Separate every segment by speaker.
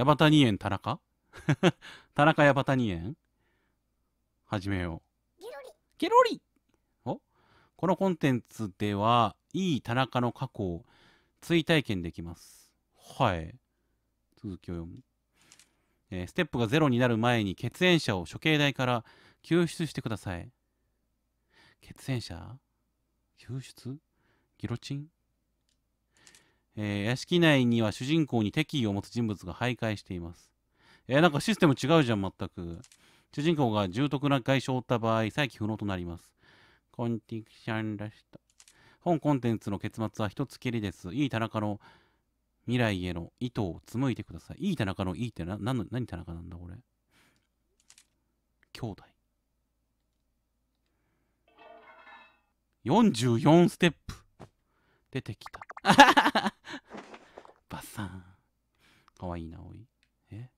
Speaker 1: 矢端二円田中 田中矢端二円始めよう。ゲロリおこのコンテンツでは、いい田中の過去を追体験できます。はい。続きを読む。えー、ステップが0になる前に血縁者を処刑台から救出してください。血縁者救出ギロチンえー、屋敷内には主人公に敵意を持つ人物が徘徊しています。えー、なんかシステム違うじゃん、全く。主人公が重篤な外傷を負った場合、再起不能となります。コンティクションらした。本コンテンツの結末は一つきりです。いい田中の未来への意図を紡いでください。いい田中のいいってな、な何田中なんだ、これ。兄弟。44ステップ。出てきた。バサン。かわいいな、おい。え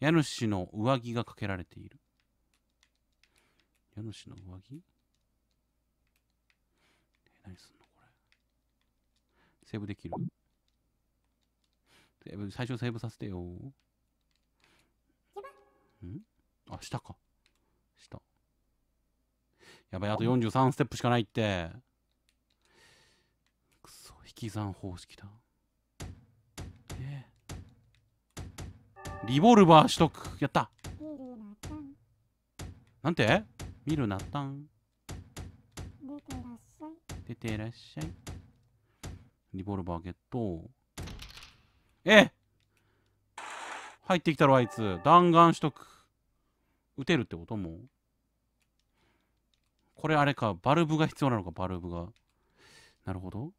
Speaker 1: 家主の上着がかけられている。家主の上着え、何すんのこれ。セーブできるセーブ、最初セーブさせてよ。んあ、下か。下。やばい、あと43ステップしかないって。き算方式だ、ね、リボルバーしとくやったなんて見るなったん出てらっしゃいリボルバーゲットえ入ってきたろあいつ弾丸しとく撃てるってこともこれあれかバルブが必要なのかバルブがなるほど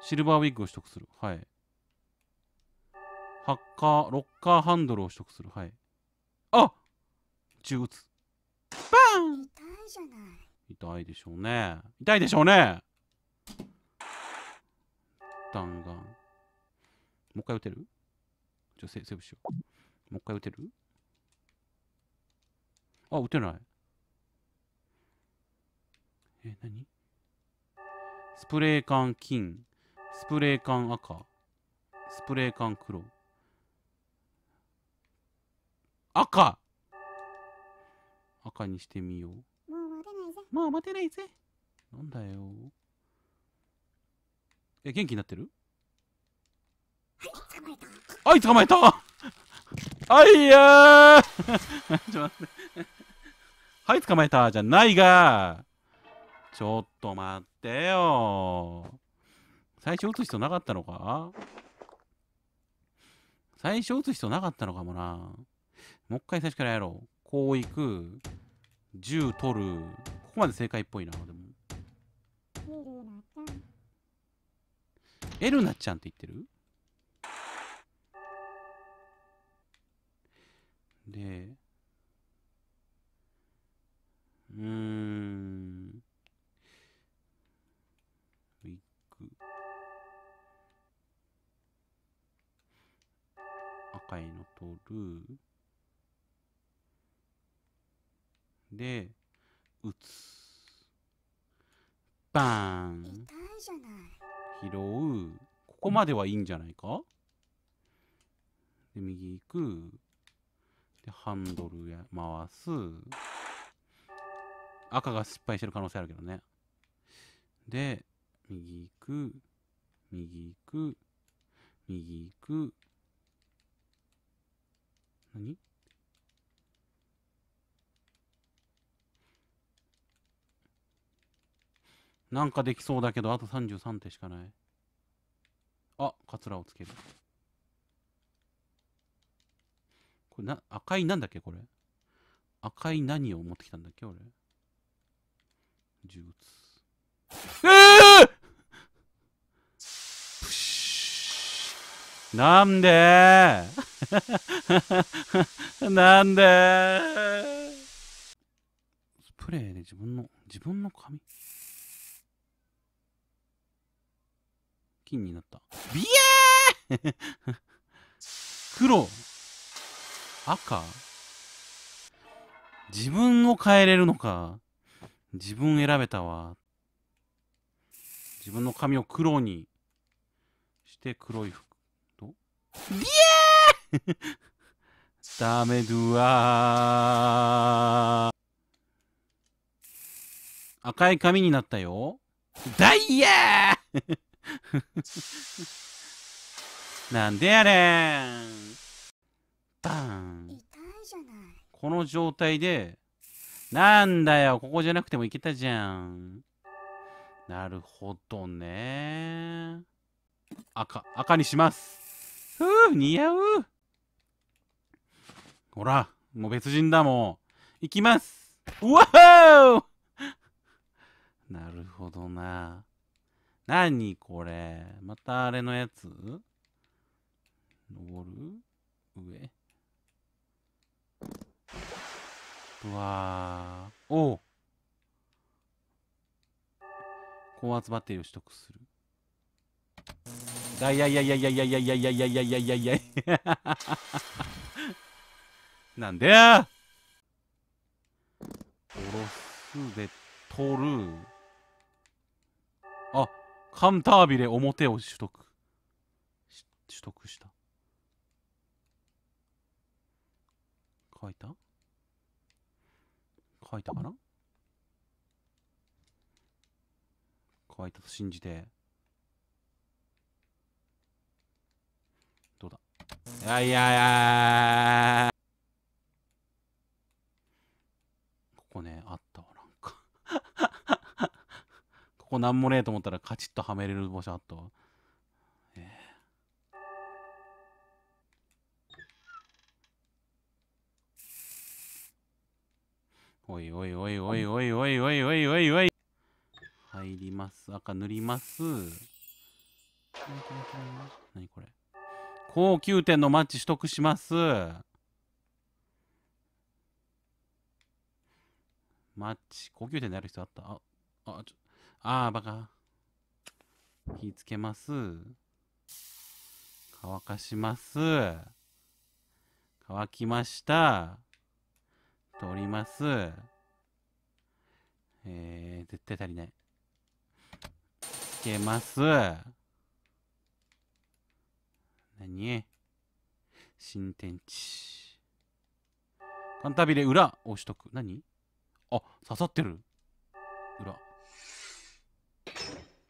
Speaker 1: シルバーウィッグを取得する。はい。ハッカー、ロッカーハンドルを取得する。はい。あ銃撃つ。バーン痛いじゃない。痛いでしょうね。痛いでしょうね。弾丸。もう一回撃てるゃあセーブしよう。もう一回撃てるあ、撃てない。え、何スプレー缶金。スプレー缶赤。スプレー缶黒。赤赤にしてみよう。もう待てないぜ。もう待てないぜ。なんだよ。え、元気になってるはい、捕まえた。はい、捕まえたあいや ちはい、捕まえたじゃないがちょっと待ってよ最初打つ人なかったのか最初打つ人なかったのかもな。もう一回最初からやろう。こう行く。銃取る。ここまで正解っぽいな、でも。エルナちゃんって言ってるで、うーん。赤いのとルーで打つバーン拾うここまではいいんじゃないかで右行くでハンドルや回す赤が失敗してる可能性あるけどねで右行く右行く右行く何なんかできそうだけど、あと33手しかない。あ、カツラをつける。これな、赤いなんだっけこれ。赤い何を持ってきたんだっけ俺。呪撃つ。えーなんで なんでスプレーで自分の、自分の髪金になった。ビエー黒赤自分を変えれるのか。自分選べたわ。自分の髪を黒にして黒い服。ビ e ー h d a m i 赤い髪になったよ。ダイヤー なんでやねんバンこの状態でなんだよここじゃなくてもいけたじゃんなるほどね赤赤にしますふう似合うほらもう別人だもん行きますうわおなるほどな何これまたあれのやつ登る上うわーおう高圧バッテリーを取得するやいやいやいやいやいやいやいやいやいやいやいやいやいやいやなんでやおろすで取るあカンタービレ表を取得取得した書いた書いたかな書いたと信じてあいやいやここねあったわなんか ここなんもねえと思ったらカチッとはめれる場所あったわええおいおいおいおいおいおいおいおいおいおい入ります赤塗ります何これ高級店のマッチ取得します。マッチ、高級店でやる人あったあ、あ、ちょ、あー、バカ。火つけます。乾かします。乾きました。取ります。えー、絶対足りない。つけます。何新天地。カンタビレ裏押しとく。何あ、刺さってる。裏。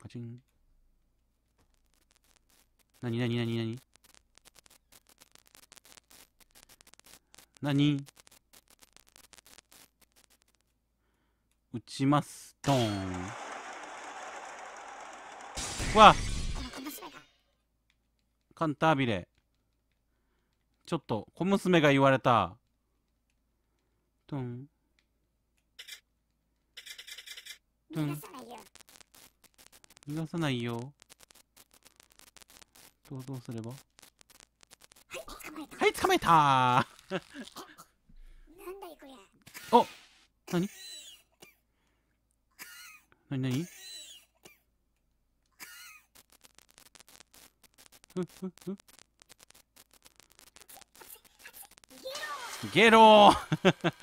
Speaker 1: カチン。何何何何何打ちます。ドーン。わっカンタービレ。ちょっと、小娘が言われた。トン。トン。逃がさないよ。どうどうすればはい、捕まえたおっ捕まえたなん何何何ゲロー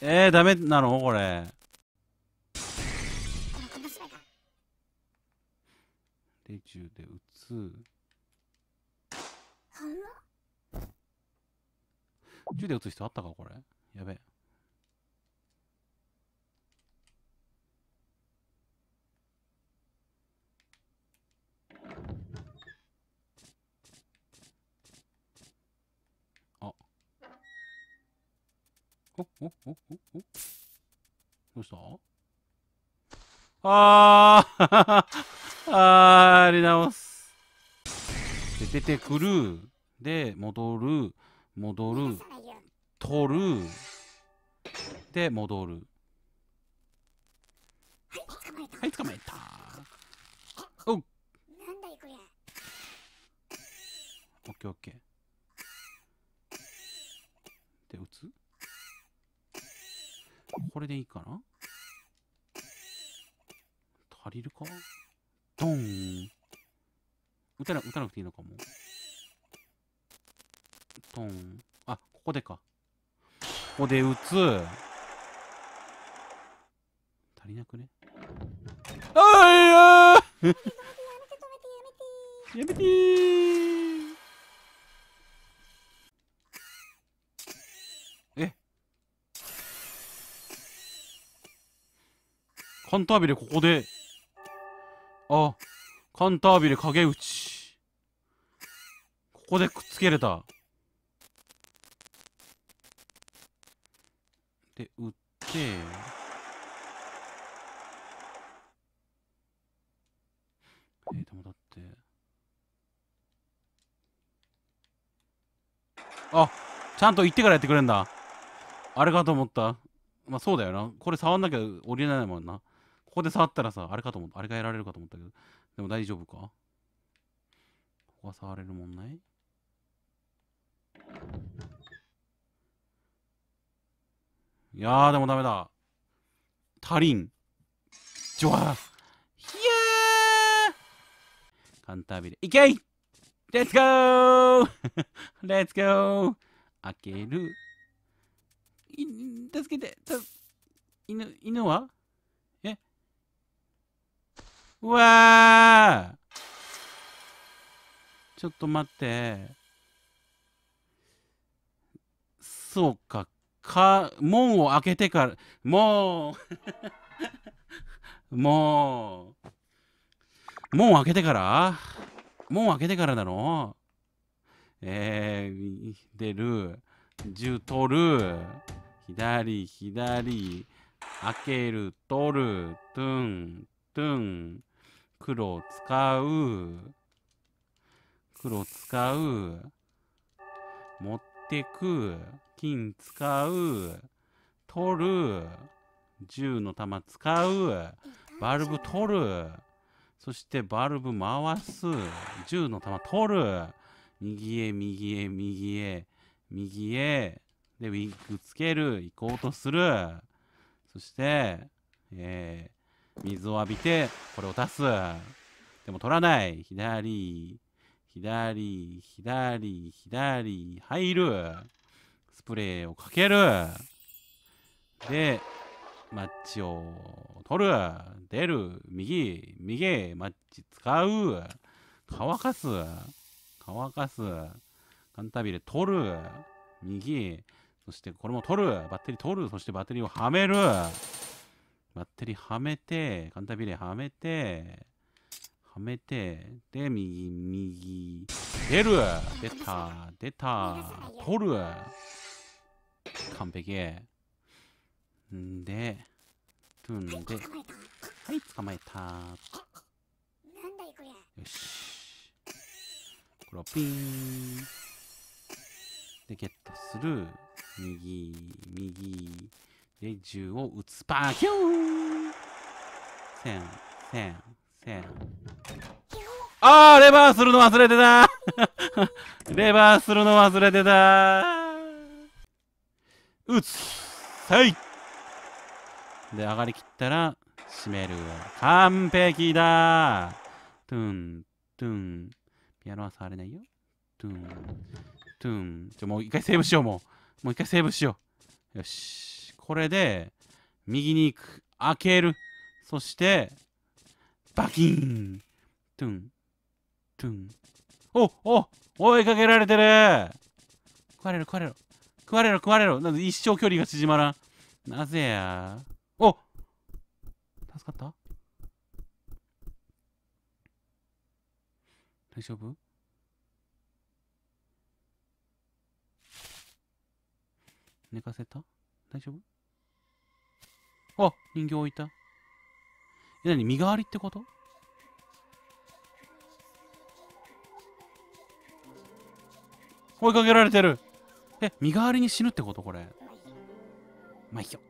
Speaker 1: えー、ダメなのこれ。レジュで打つ。銃で撃つ人あったかこれやべえお、お、お、お、お。どうしたああああ、やり直す。で、出てくる。で、戻る。戻る。取る。で、戻る。はい、捕まえた。おう。なんだいこれ。オッケーオッケー。で、打つこれでいいかな足りるかドン打たな、打たなくていいのかも。ドン。あ、ここでか。ここで打つ。足りなくねあいや やめてやめてカンタービレここで。あ、カンタービレ影ち。ここでくっつけれた。で、打って。えー、でもだって。あ、ちゃんと行ってからやってくれんだ。あれかと思った。まあそうだよな。これ触んなきゃ降りれないもんな。ここで触ったらさ、あれかと思った。あれがやられるかと思ったけど。でも大丈夫かここは触れるもんないいやーでもダメだ。足りん。ジョーヒヤーカンタービレ。いけいレッツゴー レッツゴー開ける。い、助けて。犬、犬はうわーちょっと待って。そうか。か、門を開けてから、もうもう、門を開けてから門を開けてからなのえー、出る、10取る、左、左、開ける、取る、トゥン、トゥン、黒を使う黒使う持ってく金使う取る銃の弾使うバルブ取るそしてバルブ回す銃の弾取る右へ右へ右へ右へでウィッグつける行こうとするそしてえ水を浴びて、これを出す。でも取らない。左、左、左、左、入る。スプレーをかける。で、マッチを取る。出る。右、右、マッチ使う。乾かす。乾かす。カンタビレ取る。右。そしてこれも取る。バッテリー取る。そしてバッテリーをはめる。バッテリーはめて、カンタビレはめて、はめて、で、右、右、出る出た出た取る完璧。んで、トゥンで、はい、捕まえた。よし。これをピン。で、ゲットする。右、右。で、銃を撃つ。パーキーンせん、せん、せん。あーレバーするの忘れてた レバーするの忘れてた撃つはいで、上がりきったら、閉める。完璧だトゥン、トゥン。ピアノは触れないよ。トゥン、トゥン。ちょ、もう一回セーブしよう、もう。もう一回セーブしよう。よし。これで、右に行く。開ける。そして、バキントゥン、トゥン。おお追いかけられてる食われる食われる。食われる食われる。なんで一生距離が縮まらん。なぜやお助かった大丈夫寝かせた大丈夫あ、人形置いた。え、なに身代わりってこと追いかけられてるえ、身代わりに死ぬってことこれ。まあ、いいよ。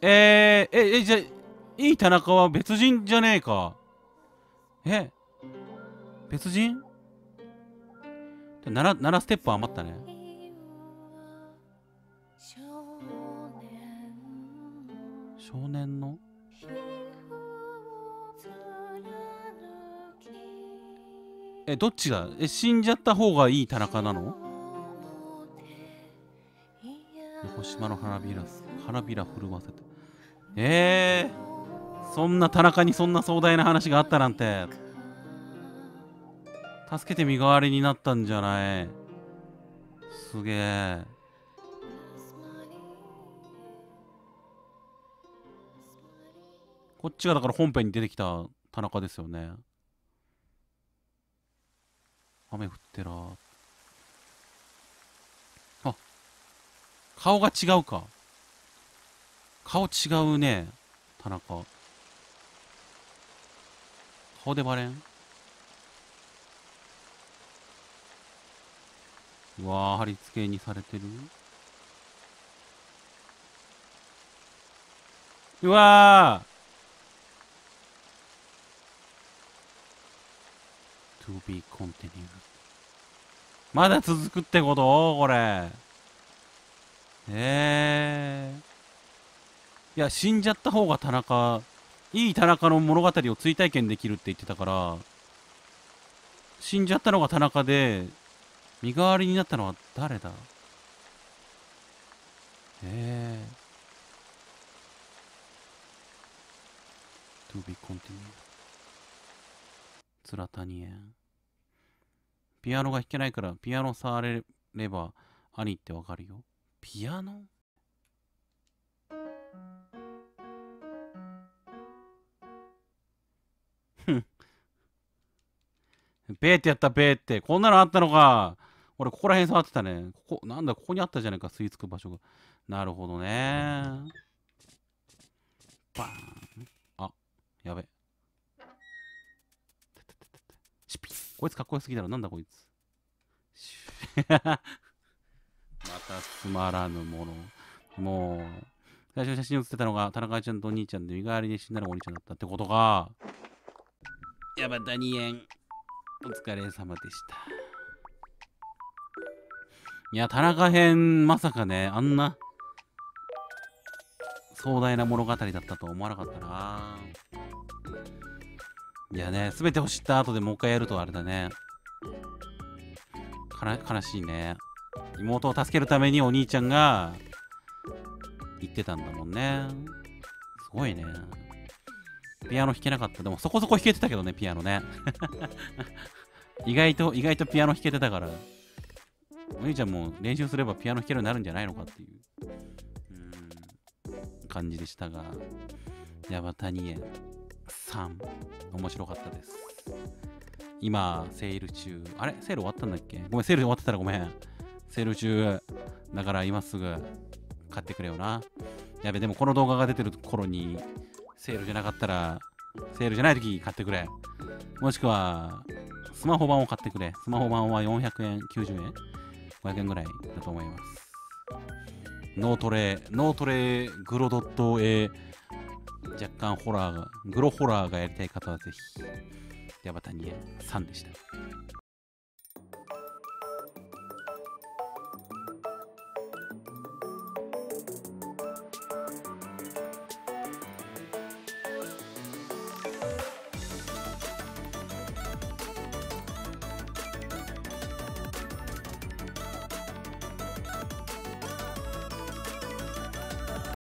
Speaker 1: えー、え、え、じゃ、いい田中は別人じゃねえか。え別人なら、7ステップ余ったね。少年のえどっちがえ死んじゃった方がいい田中なの横島の花びら花びら震わせてえー、そんな田中にそんな壮大な話があったなんて助けて身代わりになったんじゃないすげえこっちがだから本編に出てきた田中ですよね雨降ってらあ顔が違うか顔違うね田中顔でバレんうわー貼り付けにされてるうわ To be continued まだ続くってことこれえー、いや死んじゃった方が田中いい田中の物語を追体験できるって言ってたから死んじゃったのが田中で身代わりになったのは誰だええー to be continued. つらたにえん。ピアノが弾けないからピアノ触れれば兄ってわかるよ。ピアノふベーってやった、ベーって。こんなのあったのか。俺、ここら辺触ってたね。ここ、なんだ、ここにあったじゃないか、吸い付く場所が。なるほどね。バーン。あ、やべ。こいつかっこよすぎだろ。なんだこいつ。またつまらぬもの。もう、最初写真写ってたのが、田中ちゃんとお兄ちゃんで、身代わりで死んだらお兄ちゃんだったってことが、やば、ダニエン。お疲れ様でした。いや、田中編、まさかね、あんな、壮大な物語だったとは思わなかったな。いやね、すべてを知った後でもう一回やるとあれだね。悲しいね。妹を助けるためにお兄ちゃんが言ってたんだもんね。すごいね。ピアノ弾けなかった。でもそこそこ弾けてたけどね、ピアノね。意外と、意外とピアノ弾けてたから。お兄ちゃんも練習すればピアノ弾けるようになるんじゃないのかっていう、うん、感じでしたが。やば、谷へ。3面白かったです今セール中あれセール終わったんだっけごめんセール終わってたらごめんセール中だから今すぐ買ってくれよなやべでもこの動画が出てる頃にセールじゃなかったらセールじゃない時買ってくれもしくはスマホ版を買ってくれスマホ版は400円90円500円ぐらいだと思いますノートレノートレグロドット A 若干ホラーが、グロホラーがやりたい方はぜひ、ヤバタニエさでした。